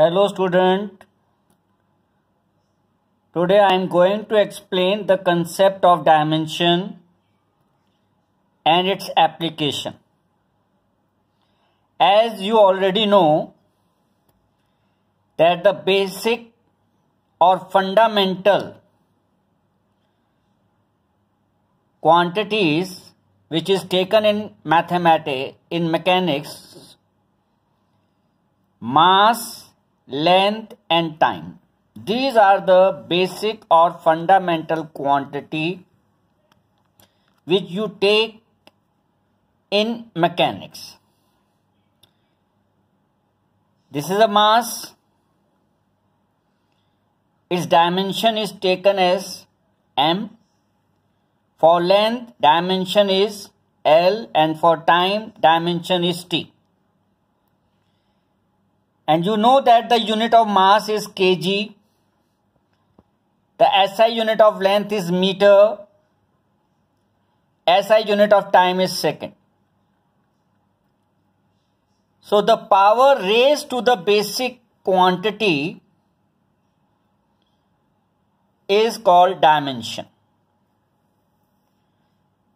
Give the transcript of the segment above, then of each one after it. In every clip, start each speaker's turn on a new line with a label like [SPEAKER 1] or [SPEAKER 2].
[SPEAKER 1] Hello student. Today I am going to explain the concept of dimension and its application. As you already know that the basic or fundamental quantities which is taken in mathematics in mechanics mass length and time. These are the basic or fundamental quantity which you take in mechanics. This is a mass. Its dimension is taken as m. For length, dimension is L and for time, dimension is T and you know that the unit of mass is kg the SI unit of length is meter SI unit of time is second so the power raised to the basic quantity is called dimension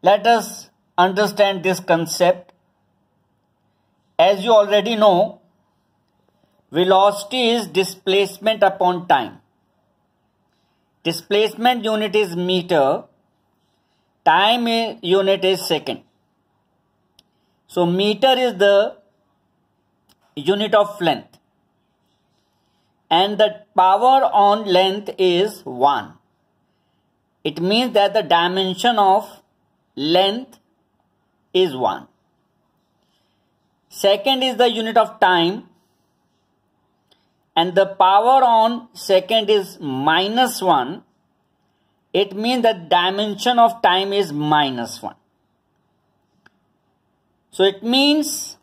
[SPEAKER 1] let us understand this concept as you already know velocity is displacement upon time. Displacement unit is meter, time unit is second. So meter is the unit of length and the power on length is 1. It means that the dimension of length is 1. Second is the unit of time and the power on second is minus 1, it means the dimension of time is minus 1. So it means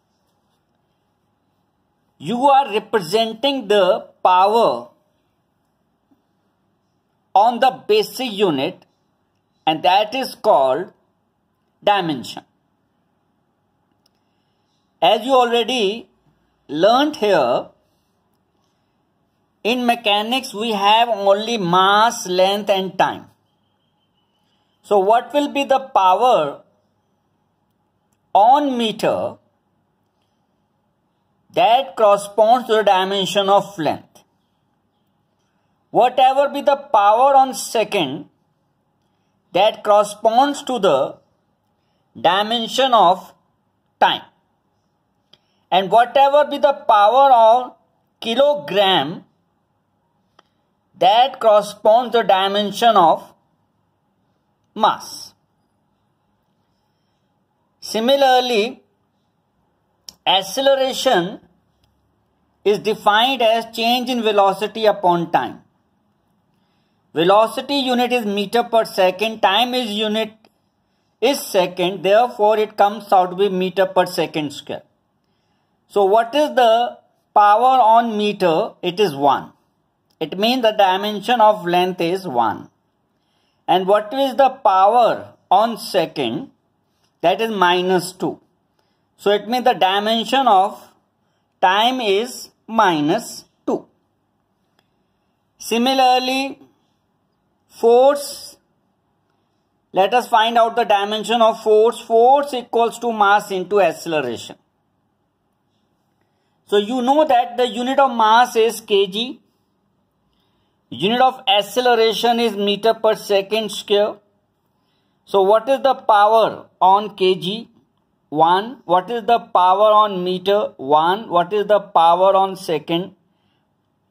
[SPEAKER 1] you are representing the power on the basic unit and that is called dimension. As you already learnt here, in mechanics, we have only mass, length and time. So what will be the power on meter that corresponds to the dimension of length. Whatever be the power on second that corresponds to the dimension of time. And whatever be the power of kilogram that corresponds the dimension of mass. Similarly, acceleration is defined as change in velocity upon time. Velocity unit is meter per second, time is unit is second, therefore it comes out to be meter per second square. So what is the power on meter? It is 1. It means the dimension of length is 1. And what is the power on second? That is minus 2. So it means the dimension of time is minus 2. Similarly, force. Let us find out the dimension of force. Force equals to mass into acceleration. So you know that the unit of mass is kg Unit of acceleration is meter per second square. So what is the power on kg? 1. What is the power on meter? 1. What is the power on second?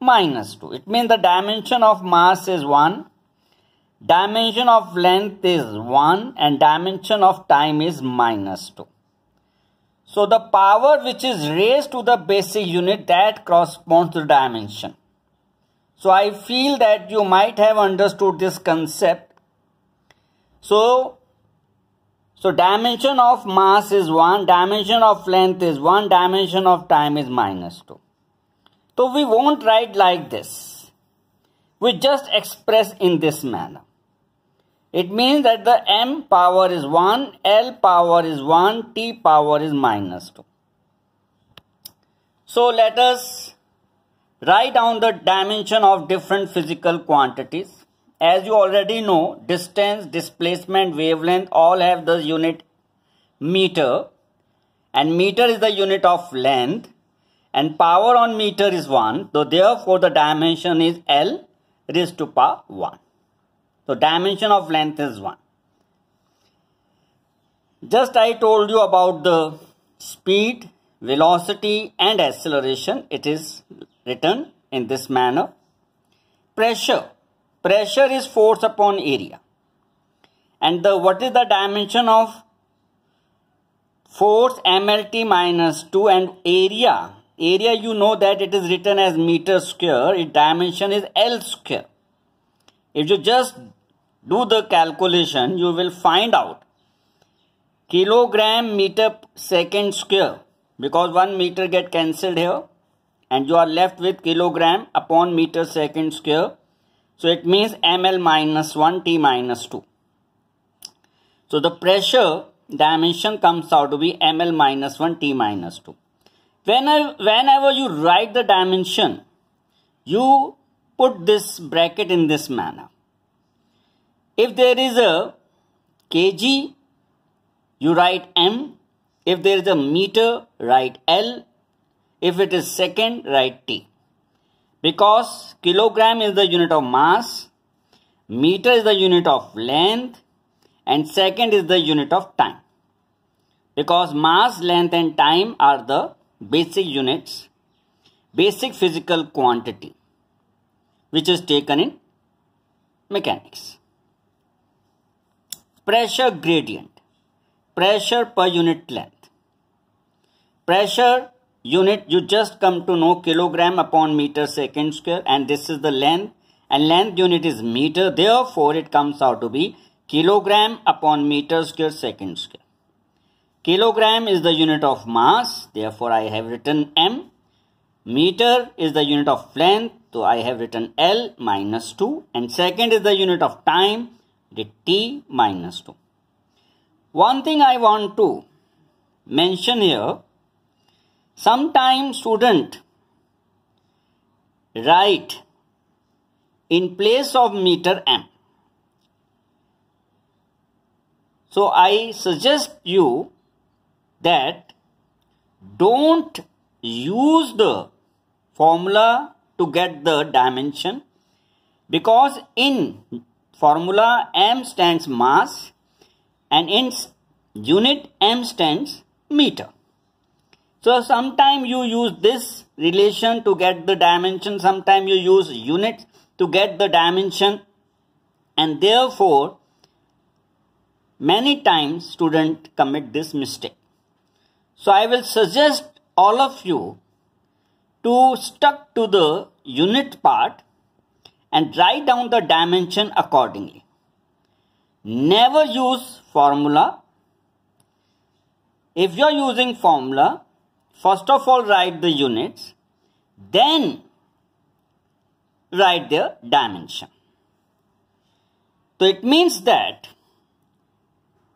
[SPEAKER 1] Minus 2. It means the dimension of mass is 1. Dimension of length is 1 and dimension of time is minus 2. So the power which is raised to the basic unit that corresponds to the dimension. So I feel that you might have understood this concept. So, so dimension of mass is 1, dimension of length is 1, dimension of time is minus 2. So we won't write like this. We just express in this manner. It means that the m power is 1, l power is 1, t power is minus 2. So let us Write down the dimension of different physical quantities. As you already know, distance, displacement, wavelength all have the unit meter. And meter is the unit of length. And power on meter is 1. So therefore the dimension is L raised to power 1. So dimension of length is 1. Just I told you about the speed, velocity and acceleration. It is written in this manner. Pressure. Pressure is force upon area. And the what is the dimension of force MLT minus 2 and area? Area you know that it is written as meter square. Its dimension is L square. If you just do the calculation, you will find out kilogram meter second square because 1 meter get cancelled here and you are left with kilogram upon meter second square. So it means ml minus 1 T minus 2. So the pressure dimension comes out to be ml minus 1 T minus 2. Whenever, whenever you write the dimension, you put this bracket in this manner. If there is a kg, you write m. If there is a meter, write L. If it is second, write T. Because kilogram is the unit of mass, meter is the unit of length, and second is the unit of time. Because mass, length and time are the basic units, basic physical quantity, which is taken in mechanics. Pressure gradient, pressure per unit length. Pressure unit you just come to know kilogram upon meter second square and this is the length and length unit is meter therefore it comes out to be kilogram upon meter square second square. Kilogram is the unit of mass therefore I have written m. Meter is the unit of length so I have written L minus 2 and second is the unit of time the t minus 2. One thing I want to mention here Sometimes student write in place of meter m. So I suggest you that don't use the formula to get the dimension because in formula m stands mass and in unit m stands meter. So sometime you use this relation to get the dimension, sometime you use units to get the dimension and therefore many times student commit this mistake. So I will suggest all of you to stuck to the unit part and write down the dimension accordingly. Never use formula. If you are using formula, First of all, write the units, then write the dimension. So it means that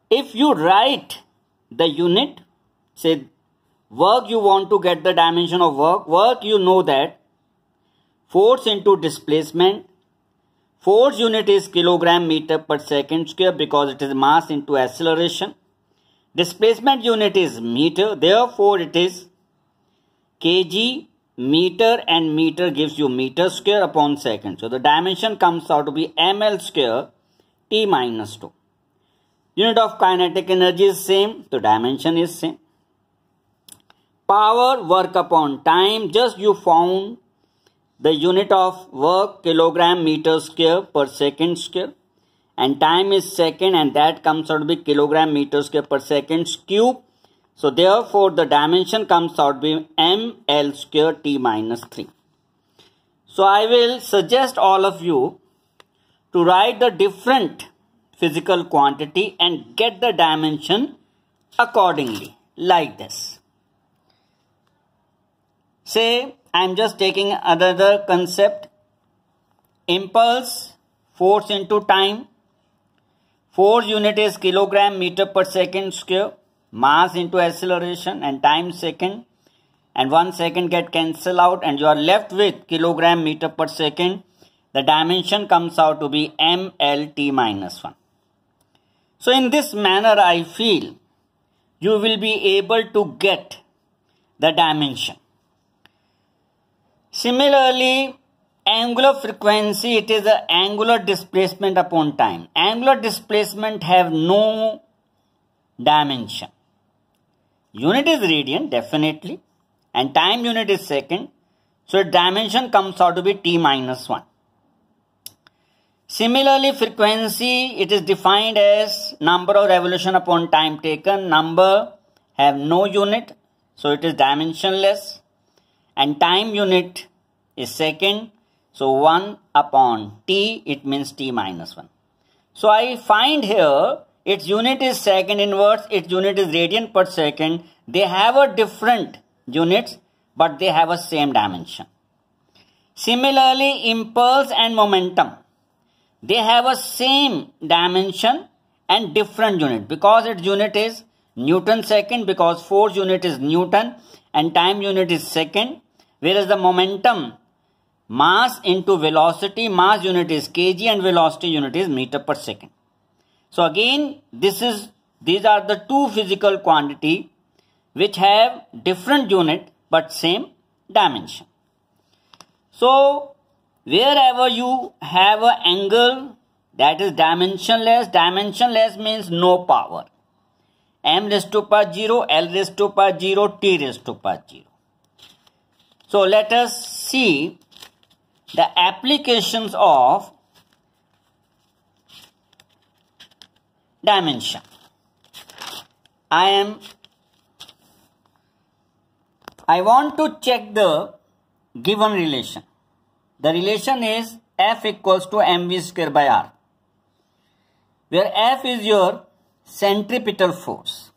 [SPEAKER 1] if you write the unit, say work you want to get the dimension of work, work you know that force into displacement, force unit is kilogram meter per second square because it is mass into acceleration. Displacement unit is meter. Therefore, it is kg meter and meter gives you meter square upon second. So, the dimension comes out to be ml square t minus 2. Unit of kinetic energy is same. So, dimension is same. Power, work upon time. Just you found the unit of work kilogram meter square per second square and time is second and that comes out to be kilogram meter square per second cube so therefore the dimension comes out to be ml square t minus 3 so i will suggest all of you to write the different physical quantity and get the dimension accordingly like this say i'm just taking another concept impulse force into time Force unit is kilogram meter per second square. Mass into acceleration and time second. And one second get cancelled out and you are left with kilogram meter per second. The dimension comes out to be MLT minus 1. So in this manner I feel you will be able to get the dimension. Similarly, angular frequency it is the angular displacement upon time angular displacement have no dimension unit is radian definitely and time unit is second so dimension comes out to be t minus 1 similarly frequency it is defined as number of revolution upon time taken number have no unit so it is dimensionless and time unit is second so 1 upon t, it means t minus 1. So I find here, its unit is second inverse, its unit is radian per second. They have a different units, but they have a same dimension. Similarly, impulse and momentum, they have a same dimension and different unit because its unit is Newton second because force unit is Newton and time unit is second whereas the momentum mass into velocity mass unit is kg and velocity unit is meter per second so again this is these are the two physical quantity which have different unit but same dimension so wherever you have an angle that is dimensionless dimensionless means no power m raised to power 0 l raised to power 0 t raised to power 0 so let us see the applications of dimension. I am I want to check the given relation. The relation is F equals to mv square by r where F is your centripetal force.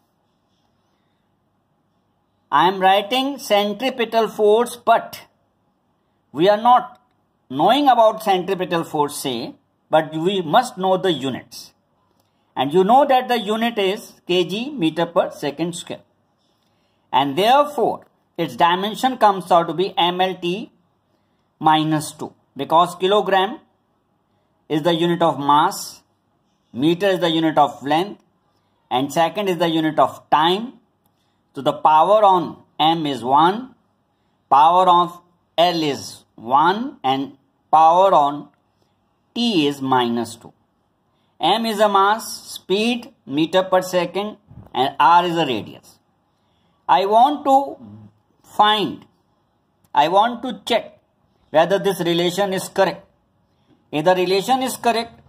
[SPEAKER 1] I am writing centripetal force but we are not knowing about centripetal force say, but we must know the units. And you know that the unit is kg meter per second square. And therefore, its dimension comes out to be MLT minus 2 because kilogram is the unit of mass, meter is the unit of length, and second is the unit of time. So the power on M is 1, power of L is 1 and power on t is minus 2. m is a mass, speed, meter per second and r is a radius. I want to find, I want to check whether this relation is correct. If the relation is correct,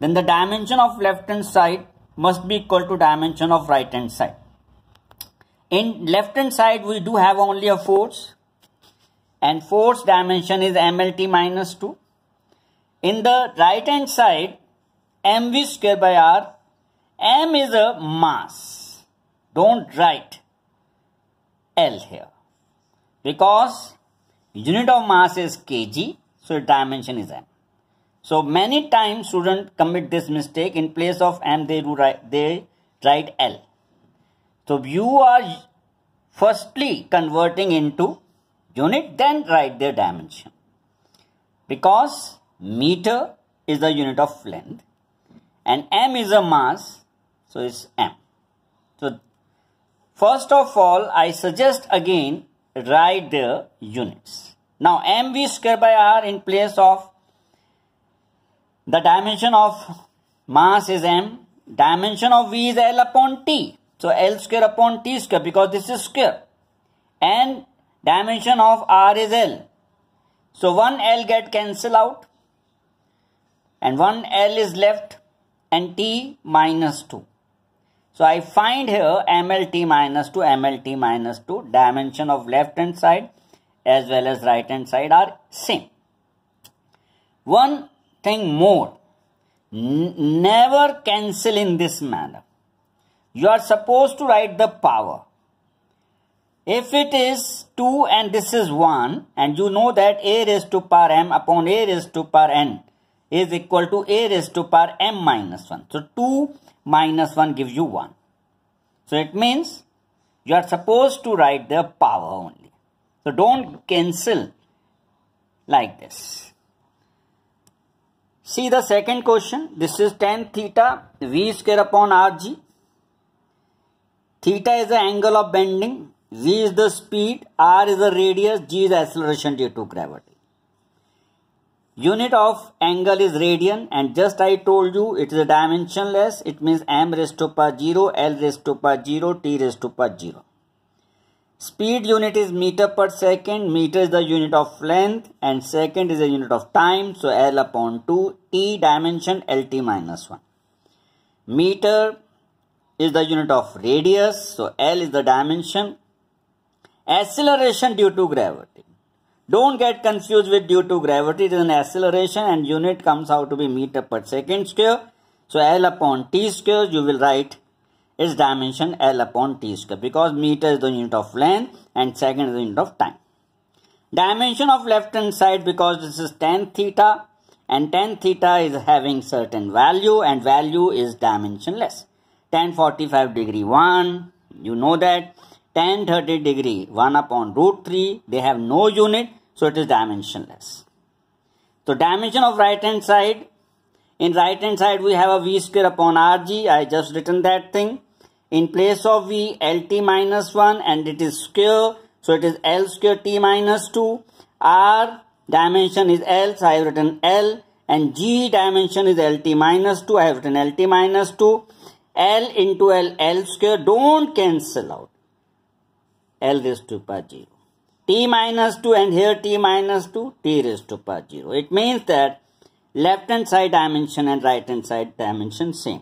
[SPEAKER 1] then the dimension of left hand side must be equal to dimension of right hand side. In left hand side, we do have only a force and force dimension is MLT minus 2. In the right hand side, mv square by r, m is a mass. Don't write L here because unit of mass is kg, so dimension is m. So many times students commit this mistake in place of m they do write, they write L. So you are firstly converting into unit, then write their dimension. Because meter is the unit of length and m is a mass, so it's m. So first of all, I suggest again write the units. Now mv square by r in place of the dimension of mass is m, dimension of v is l upon t. So L square upon T square because this is square. And dimension of R is L. So one L get cancel out and one L is left and T minus 2. So I find here MLT minus 2, MLT minus 2 dimension of left hand side as well as right hand side are same. One thing more, never cancel in this manner. You are supposed to write the power if it is 2 and this is 1 and you know that a raised to power m upon a raised to power n is equal to a raised to power m minus 1. So 2 minus 1 gives you 1. So it means you are supposed to write the power only. So don't cancel like this. See the second question. This is tan theta v square upon rg. Theta is the angle of bending v is the speed r is the radius g is the acceleration due to gravity unit of angle is radian and just i told you it is a dimensionless it means m raised to power 0 l raised to power 0 t raised to power 0 speed unit is meter per second meter is the unit of length and second is the unit of time so l upon 2 t dimension lt minus 1 meter is the unit of radius so l is the dimension Acceleration due to gravity. Don't get confused with due to gravity. It is an acceleration and unit comes out to be meter per second square. So L upon T square you will write its dimension L upon T square because meter is the unit of length and second is the unit of time. Dimension of left hand side because this is tan theta and tan theta is having certain value and value is dimensionless. 45 degree 1 you know that 1030 degree 1 upon root 3 they have no unit so it is dimensionless so dimension of right hand side in right hand side we have a v square upon rg i just written that thing in place of v lt minus 1 and it is square so it is l square t minus 2 r dimension is l so i have written l and g dimension is lt minus 2 i have written lt minus 2 l into l l square don't cancel out L raised to power 0. T minus 2 and here T minus 2, T raised to power 0. It means that left hand side dimension and right hand side dimension same.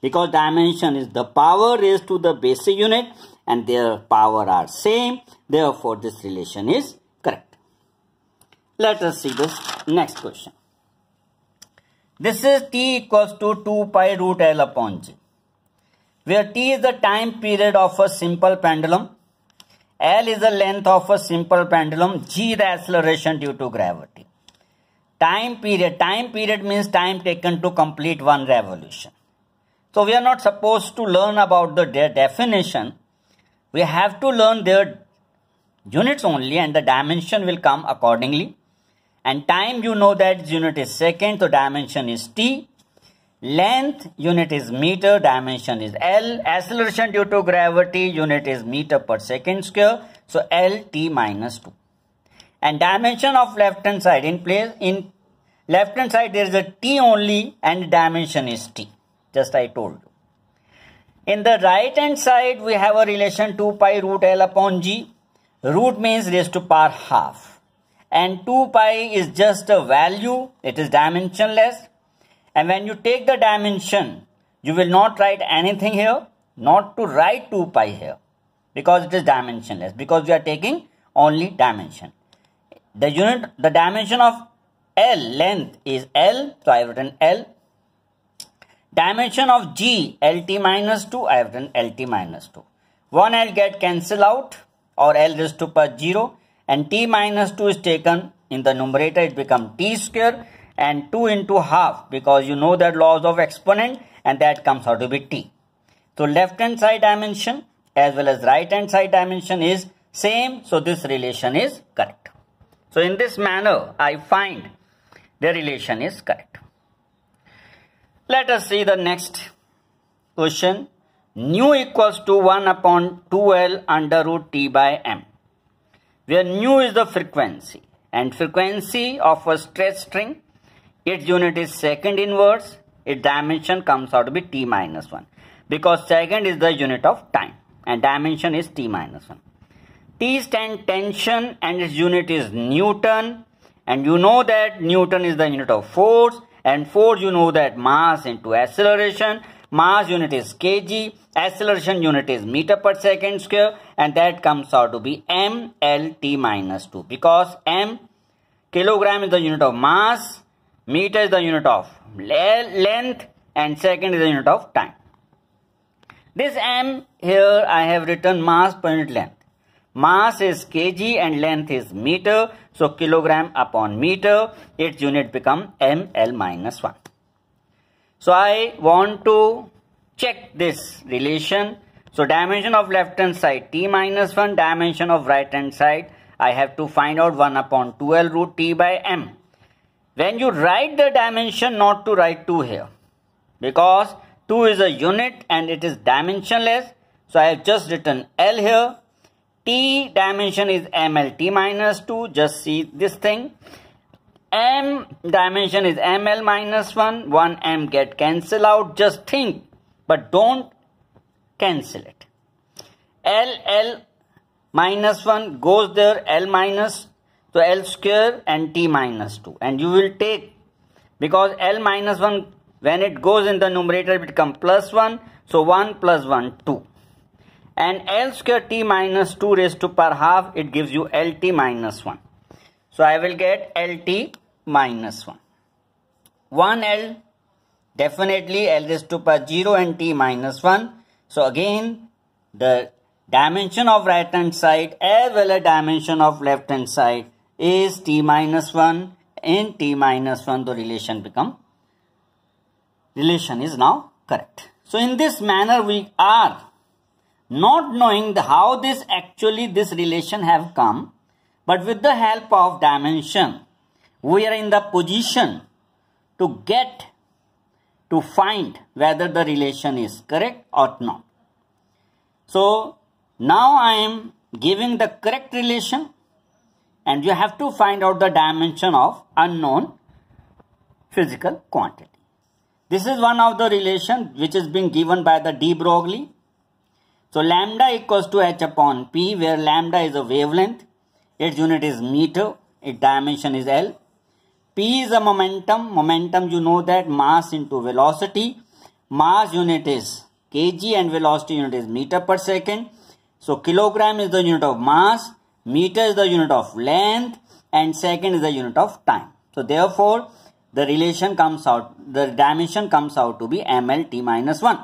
[SPEAKER 1] Because dimension is the power raised to the basic unit and their power are same. Therefore, this relation is correct. Let us see this next question. This is t equals to 2 pi root L upon g, where t is the time period of a simple pendulum L is the length of a simple pendulum, G the acceleration due to gravity. Time period, time period means time taken to complete one revolution. So we are not supposed to learn about the de definition. We have to learn their units only and the dimension will come accordingly. And time you know that unit is second, so dimension is T length unit is meter dimension is l acceleration due to gravity unit is meter per second square so l t minus 2 and dimension of left hand side in place in left hand side there is a t only and dimension is t just i told you in the right hand side we have a relation 2 pi root l upon g root means raised to power half and 2 pi is just a value it is dimensionless and when you take the dimension you will not write anything here not to write 2 pi here because it is dimensionless because we are taking only dimension the unit the dimension of l length is l so i have written l dimension of g lt minus 2 i have written lt minus 2 1 l get cancel out or l is to power 0 and t minus 2 is taken in the numerator it become t square and 2 into half because you know that laws of exponent and that comes out to be t. So left hand side dimension as well as right hand side dimension is same. So this relation is correct. So in this manner I find the relation is correct. Let us see the next question. Nu equals to 1 upon 2L under root t by m where nu is the frequency and frequency of a stress string its unit is second inverse. Its dimension comes out to be t minus 1 because second is the unit of time and dimension is t minus 1. T stand tension and its unit is Newton and you know that Newton is the unit of force and force you know that mass into acceleration mass unit is kg acceleration unit is meter per second square and that comes out to be m l t minus 2 because m kilogram is the unit of mass meter is the unit of length and second is the unit of time this m here i have written mass per unit length mass is kg and length is meter so kilogram upon meter its unit become ml minus 1 so i want to check this relation so dimension of left hand side t minus 1 dimension of right hand side i have to find out 1 upon 2l root t by m when you write the dimension not to write 2 here because 2 is a unit and it is dimensionless so I have just written L here T dimension is MLT 2 just see this thing M dimension is ML minus 1 1 M get cancel out just think but don't cancel it L L minus 1 goes there L minus so L square and T minus 2 and you will take because L minus 1 when it goes in the numerator it becomes plus 1 so 1 plus 1 2 and L square T minus 2 raised to per half it gives you LT minus 1 so I will get LT minus 1 1 L definitely L raised to per 0 and T minus 1 so again the dimension of right hand side as well as dimension of left hand side is t minus 1 and t minus 1 the relation become relation is now correct. So in this manner we are not knowing the, how this actually this relation have come but with the help of dimension we are in the position to get to find whether the relation is correct or not. So now I am giving the correct relation and you have to find out the dimension of unknown physical quantity. This is one of the relation which is being given by the de Broglie. So lambda equals to h upon p where lambda is a wavelength, its unit is meter, its dimension is L. P is a momentum, momentum you know that mass into velocity, mass unit is kg and velocity unit is meter per second. So kilogram is the unit of mass Meter is the unit of length and second is the unit of time. So therefore, the relation comes out, the dimension comes out to be MLT minus 1.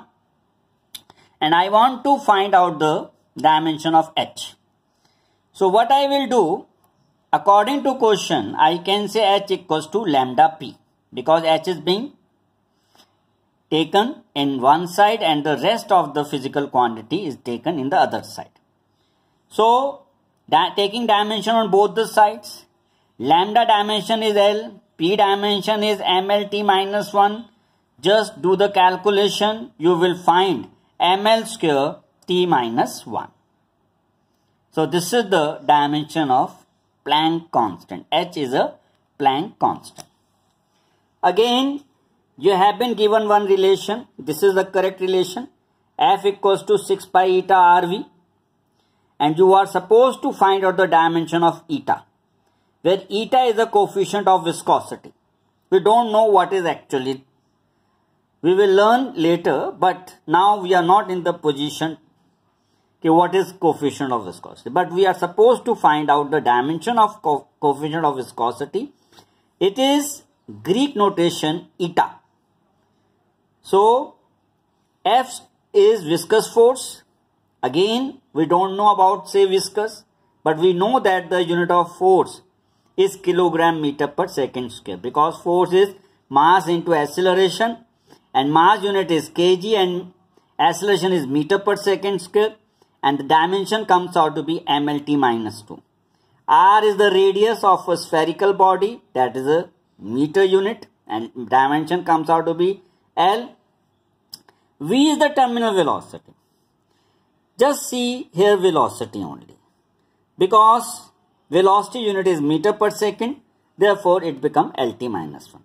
[SPEAKER 1] And I want to find out the dimension of H. So what I will do, according to question, I can say H equals to lambda P because H is being taken in one side and the rest of the physical quantity is taken in the other side. So that taking dimension on both the sides. Lambda dimension is L. P dimension is MLT minus 1. Just do the calculation. You will find ML square T minus 1. So this is the dimension of Planck constant. H is a Planck constant. Again, you have been given one relation. This is the correct relation. F equals to 6 pi eta RV and you are supposed to find out the dimension of eta where eta is the coefficient of viscosity. We don't know what is actually. We will learn later but now we are not in the position okay, what is coefficient of viscosity. But we are supposed to find out the dimension of co coefficient of viscosity. It is Greek notation eta. So F is viscous force. Again we don't know about say viscous, but we know that the unit of force is kilogram meter per second square because force is mass into acceleration and mass unit is kg and acceleration is meter per second square and the dimension comes out to be MLT minus 2. R is the radius of a spherical body that is a meter unit and dimension comes out to be L. V is the terminal velocity. Just see here velocity only. Because velocity unit is meter per second. Therefore, it become LT minus 1.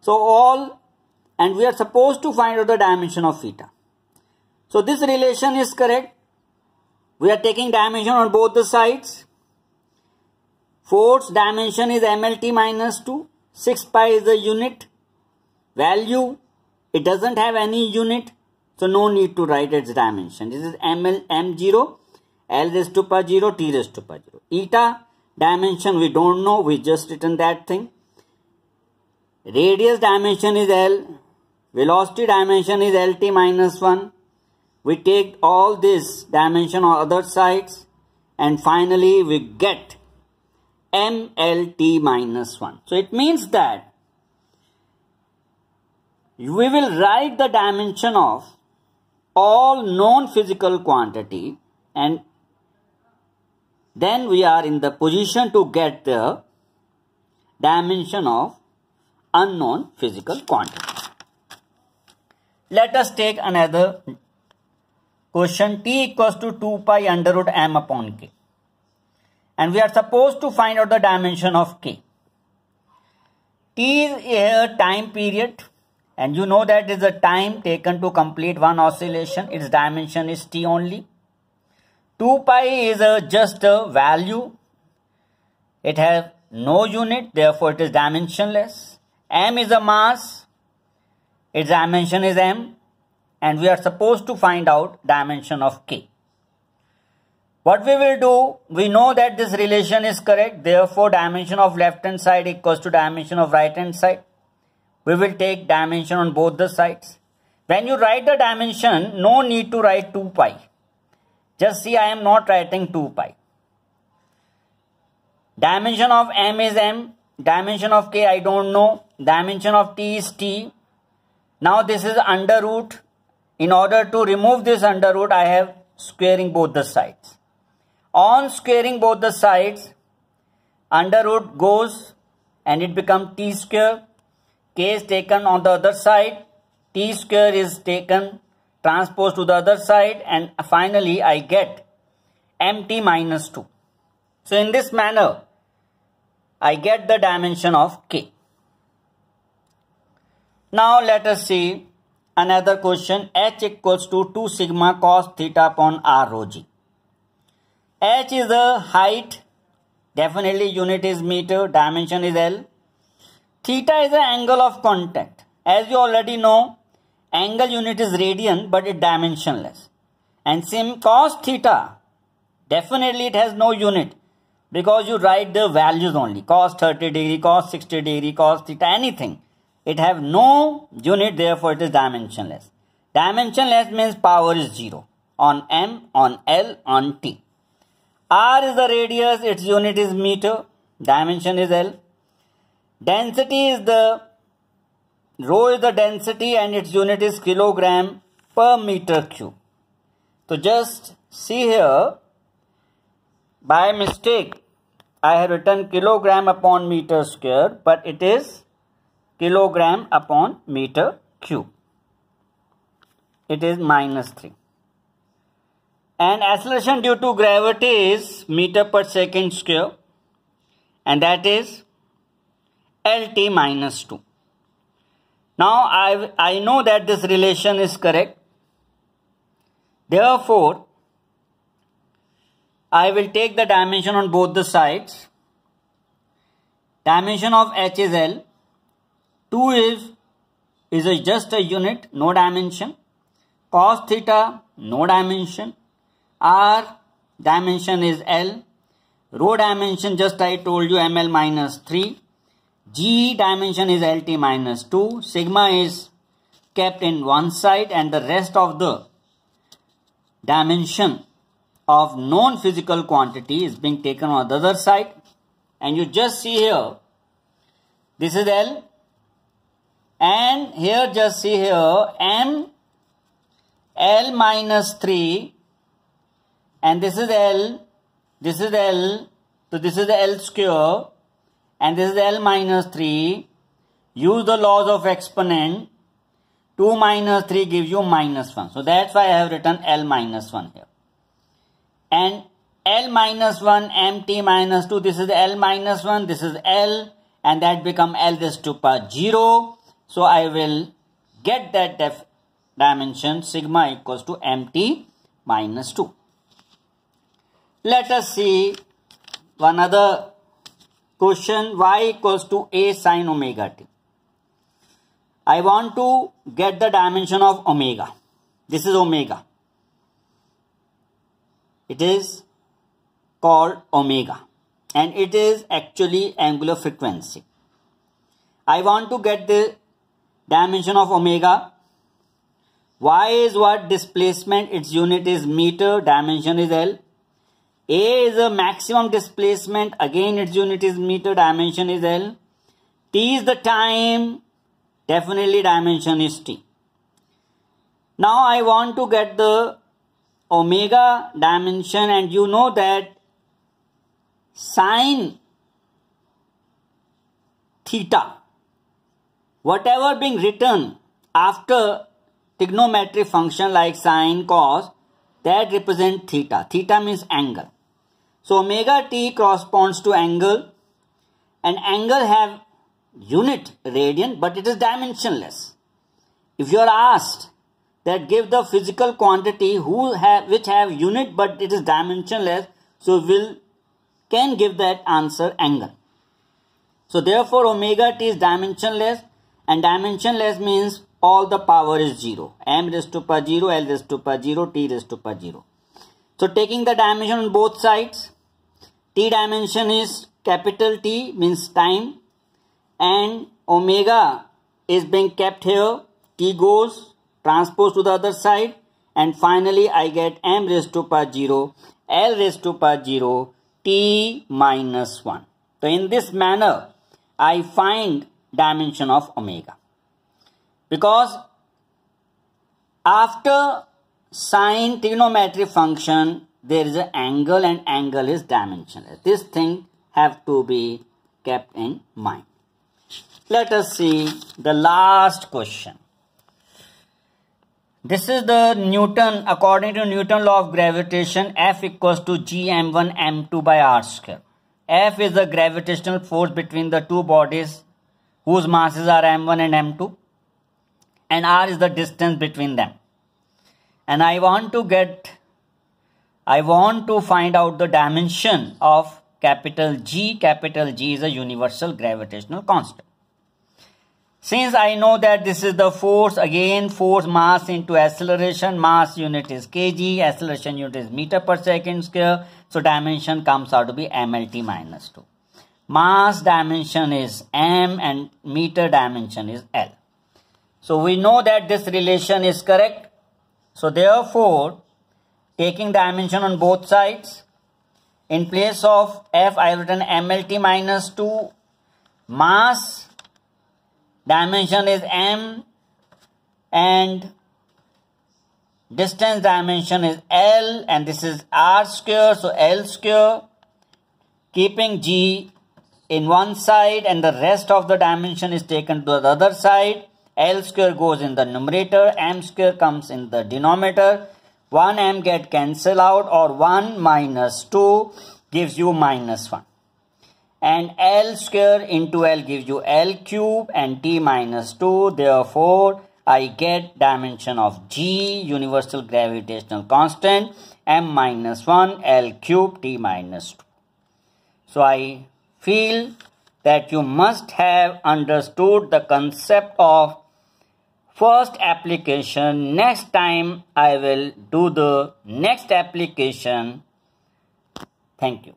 [SPEAKER 1] So, all and we are supposed to find out the dimension of theta. So, this relation is correct. We are taking dimension on both the sides. Force dimension is MLT minus 2. 6 pi is the unit. Value, it doesn't have any unit. So no need to write its dimension. This is ml m0, l raised to power 0, t raised to power 0. Eta dimension we don't know, we just written that thing. Radius dimension is l, velocity dimension is lt minus 1. We take all this dimension on other sides and finally we get mlt minus 1. So it means that we will write the dimension of all known physical quantity and then we are in the position to get the dimension of unknown physical quantity. Let us take another question t equals to 2 pi under root m upon k and we are supposed to find out the dimension of k. t is a time period and you know that is the time taken to complete one oscillation its dimension is t only 2 pi is a just a value it has no unit therefore it is dimensionless m is a mass its dimension is m and we are supposed to find out dimension of k what we will do we know that this relation is correct therefore dimension of left hand side equals to dimension of right hand side we will take dimension on both the sides. When you write the dimension, no need to write 2 pi. Just see, I am not writing 2 pi. Dimension of m is m. Dimension of k, I don't know. Dimension of t is t. Now this is under root. In order to remove this under root, I have squaring both the sides. On squaring both the sides, under root goes and it becomes t square k is taken on the other side, t square is taken transposed to the other side and finally I get mt minus 2. So in this manner, I get the dimension of k. Now let us see another question h equals to 2 sigma cos theta upon r rho g. h is the height, definitely unit is meter, dimension is l Theta is the angle of contact. As you already know, angle unit is radian but it dimensionless. And same cos theta, definitely it has no unit because you write the values only. Cos 30 degree, cos 60 degree, cos theta, anything. It have no unit therefore it is dimensionless. Dimensionless means power is 0 on M, on L, on T. R is the radius, its unit is meter, dimension is L. Density is the, rho is the density and its unit is kilogram per meter cube. So just see here, by mistake, I have written kilogram upon meter square, but it is kilogram upon meter cube. It is minus 3. And acceleration due to gravity is meter per second square. And that is LT minus 2. Now I, I know that this relation is correct. Therefore, I will take the dimension on both the sides. Dimension of H is L. 2 is, is a, just a unit, no dimension. Cos theta, no dimension. R dimension is L. Rho dimension, just I told you, ML minus 3. G dimension is LT minus 2. Sigma is kept in one side and the rest of the dimension of known physical quantity is being taken on the other side. And you just see here, this is L. And here just see here, M, L minus 3. And this is L, this is L, so this is the L square and this is L minus 3. Use the laws of exponent. 2 minus 3 gives you minus 1. So that's why I have written L minus 1 here. And L minus 1, MT minus 2, this is L minus 1, this is L and that become L this to power 0. So I will get that dimension sigma equals to MT minus 2. Let us see one other question y equals to a sine omega t. I want to get the dimension of omega. This is omega. It is called omega and it is actually angular frequency. I want to get the dimension of omega. Y is what displacement, its unit is meter, dimension is L. A is a maximum displacement. Again, its unit is meter. Dimension is L. T is the time. Definitely dimension is T. Now I want to get the omega dimension and you know that sine theta whatever being written after trigonometric function like sine cos that represent theta theta means angle so omega t corresponds to angle and angle have unit radian but it is dimensionless. If you are asked that give the physical quantity who have which have unit but it is dimensionless so will can give that answer angle. So therefore omega t is dimensionless and dimensionless means all the power is 0. m raised to power 0, l raised to power 0, t raised to power 0. So taking the dimension on both sides T dimension is capital T means time and omega is being kept here. T goes transpose to the other side and finally I get m raised to power 0, L raised to power 0, T minus 1. So in this manner I find dimension of omega because after sine trigonometric function there is an angle and angle is dimensionless. This thing have to be kept in mind. Let us see the last question. This is the Newton, according to Newton law of gravitation, F equals to gm1 m2 by r square. F is the gravitational force between the two bodies whose masses are m1 and m2 and r is the distance between them. And I want to get I want to find out the dimension of capital G. Capital G is a universal gravitational constant. Since I know that this is the force, again force mass into acceleration, mass unit is kg, acceleration unit is meter per second square. So dimension comes out to be MLT minus 2. Mass dimension is m and meter dimension is L. So we know that this relation is correct. So therefore, taking dimension on both sides. In place of F, I have written MLT minus 2. Mass dimension is M and distance dimension is L and this is R square, so L square. Keeping G in one side and the rest of the dimension is taken to the other side. L square goes in the numerator, M square comes in the denominator 1m get cancelled out or 1 minus 2 gives you minus 1 and L square into L gives you L cube and T minus 2. Therefore, I get dimension of G, universal gravitational constant, M minus 1, L cube, T minus 2. So, I feel that you must have understood the concept of first application next time i will do the next application thank you